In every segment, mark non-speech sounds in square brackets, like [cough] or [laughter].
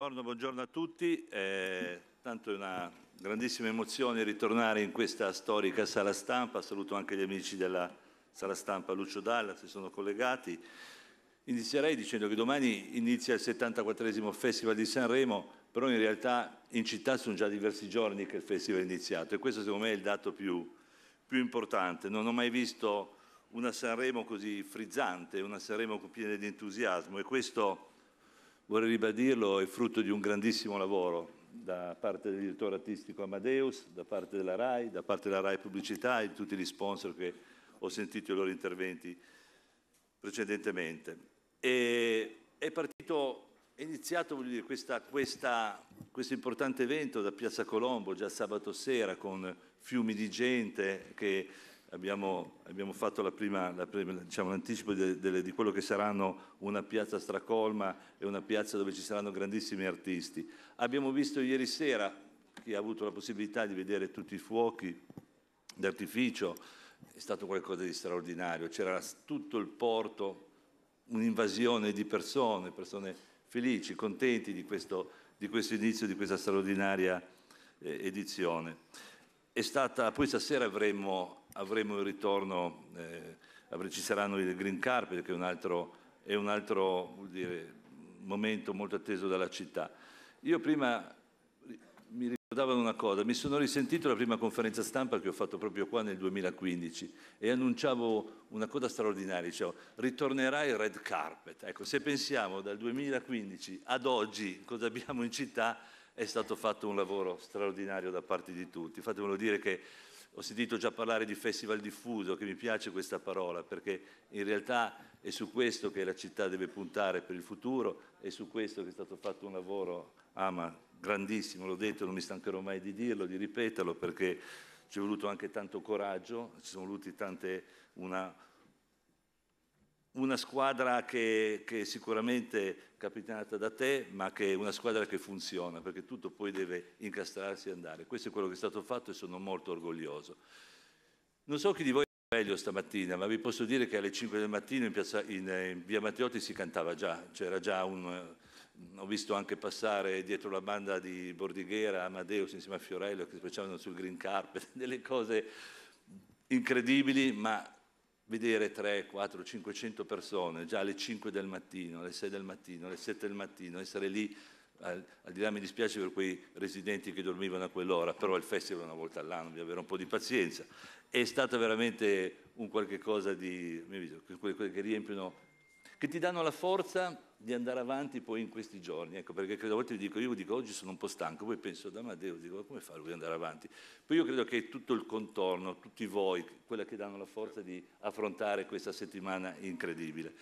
Buongiorno, buongiorno, a tutti. Eh, tanto è una grandissima emozione ritornare in questa storica sala stampa. Saluto anche gli amici della sala stampa Lucio Dalla, si sono collegati. Inizierei dicendo che domani inizia il 74 Festival di Sanremo, però in realtà in città sono già diversi giorni che il festival è iniziato e questo secondo me è il dato più, più importante. Non ho mai visto una Sanremo così frizzante, una Sanremo piena di entusiasmo e questo vorrei ribadirlo, è frutto di un grandissimo lavoro da parte del direttore artistico Amadeus, da parte della RAI, da parte della RAI Pubblicità e di tutti gli sponsor che ho sentito i loro interventi precedentemente. E è partito, è iniziato dire, questa, questa, questo importante evento da Piazza Colombo già sabato sera con fiumi di gente che Abbiamo, abbiamo, fatto la prima, la prima, diciamo, l'anticipo de, di quello che saranno una piazza stracolma e una piazza dove ci saranno grandissimi artisti. Abbiamo visto ieri sera, chi ha avuto la possibilità di vedere tutti i fuochi d'artificio, è stato qualcosa di straordinario, c'era tutto il porto, un'invasione di persone, persone felici, contenti di questo, di questo inizio, di questa straordinaria eh, edizione è stata, poi stasera avremo, avremo il ritorno, eh, ci saranno il Green Carpet che è un altro, è un altro dire, momento molto atteso dalla città. Io prima mi ricordavo una cosa, mi sono risentito la prima conferenza stampa che ho fatto proprio qua nel 2015 e annunciavo una cosa straordinaria, dicevo ritornerà il red carpet. Ecco, se pensiamo dal 2015 ad oggi cosa abbiamo in città, è stato fatto un lavoro straordinario da parte di tutti. Fatemelo dire che ho sentito già parlare di festival diffuso, che mi piace questa parola, perché in realtà è su questo che la città deve puntare per il futuro, è su questo che è stato fatto un lavoro, ama, ah, grandissimo, l'ho detto, non mi stancherò mai di dirlo, di ripeterlo, perché ci è voluto anche tanto coraggio, ci sono voluti tante, una, una squadra che, che sicuramente capitanata da te, ma che è una squadra che funziona, perché tutto poi deve incastrarsi e andare. Questo è quello che è stato fatto e sono molto orgoglioso. Non so chi di voi è meglio stamattina, ma vi posso dire che alle 5 del mattino in, piazza, in, in via Matteotti si cantava già, c'era già un... Ho visto anche passare dietro la banda di Bordighera, Amadeus insieme a Fiorello che si facevano sul green carpet, [laughs] delle cose incredibili, ma vedere 3, 4, 500 persone già alle 5 del mattino, alle 6 del mattino, alle 7 del mattino, essere lì, al, al di là mi dispiace per quei residenti che dormivano a quell'ora, però il festival una volta all'anno, bisogna avere un po' di pazienza. È stato veramente un qualche cosa di, quelli che riempiono che ti danno la forza di andare avanti poi in questi giorni. Ecco, perché a volte dico, io dico oggi sono un po' stanco, poi penso da Matteo, dico come fa lui ad andare avanti? Poi io credo che tutto il contorno, tutti voi, quella che danno la forza di affrontare questa settimana incredibile.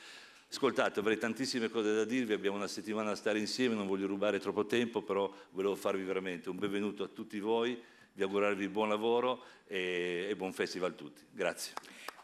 Ascoltate, avrei tantissime cose da dirvi, abbiamo una settimana da stare insieme, non voglio rubare troppo tempo, però volevo farvi veramente un benvenuto a tutti voi, vi augurarvi buon lavoro e, e buon festival a tutti. Grazie.